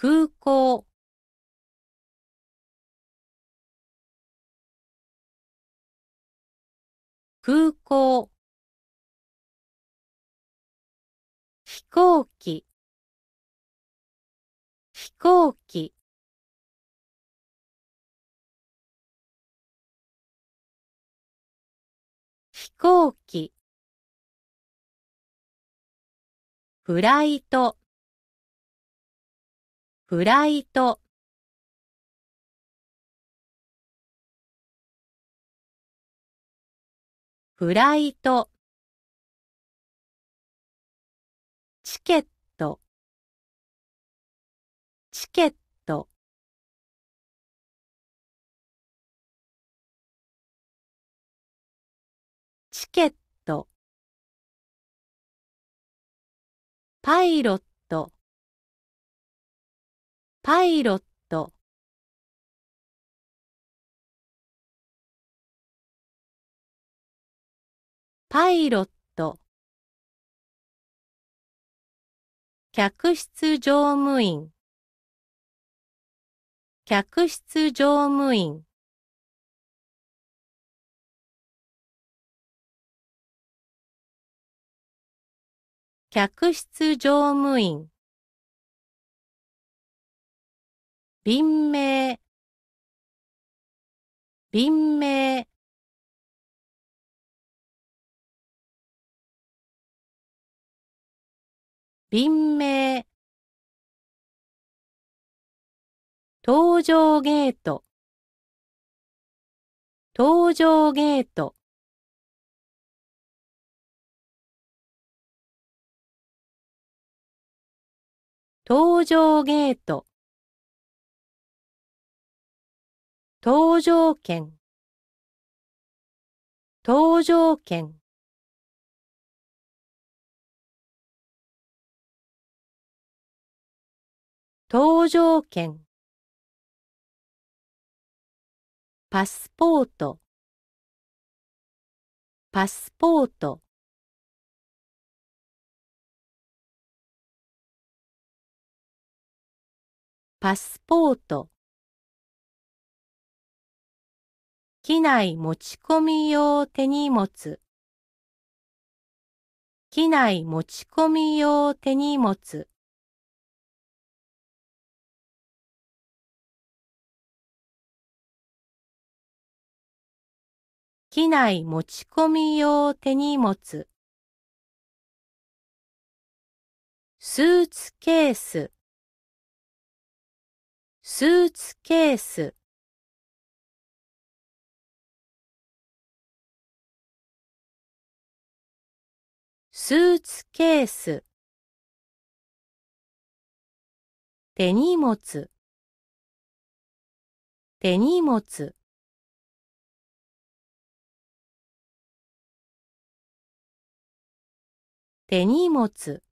空港空港飛行機飛行機飛行機フライトフライトフライトチケットチケットチケットパイロットパイロットパイロット客室乗務員客室乗務員客室乗務員便名便名便名搭乗ゲート搭乗ゲート搭乗ゲート搭乗券搭乗券搭乗券パスポートパスポートパスポート機内持ち込み用手荷物機内持ち込み用手荷物機内持ち込み用手荷物スーツケーススーツケーススーツケース手荷物手荷物手荷物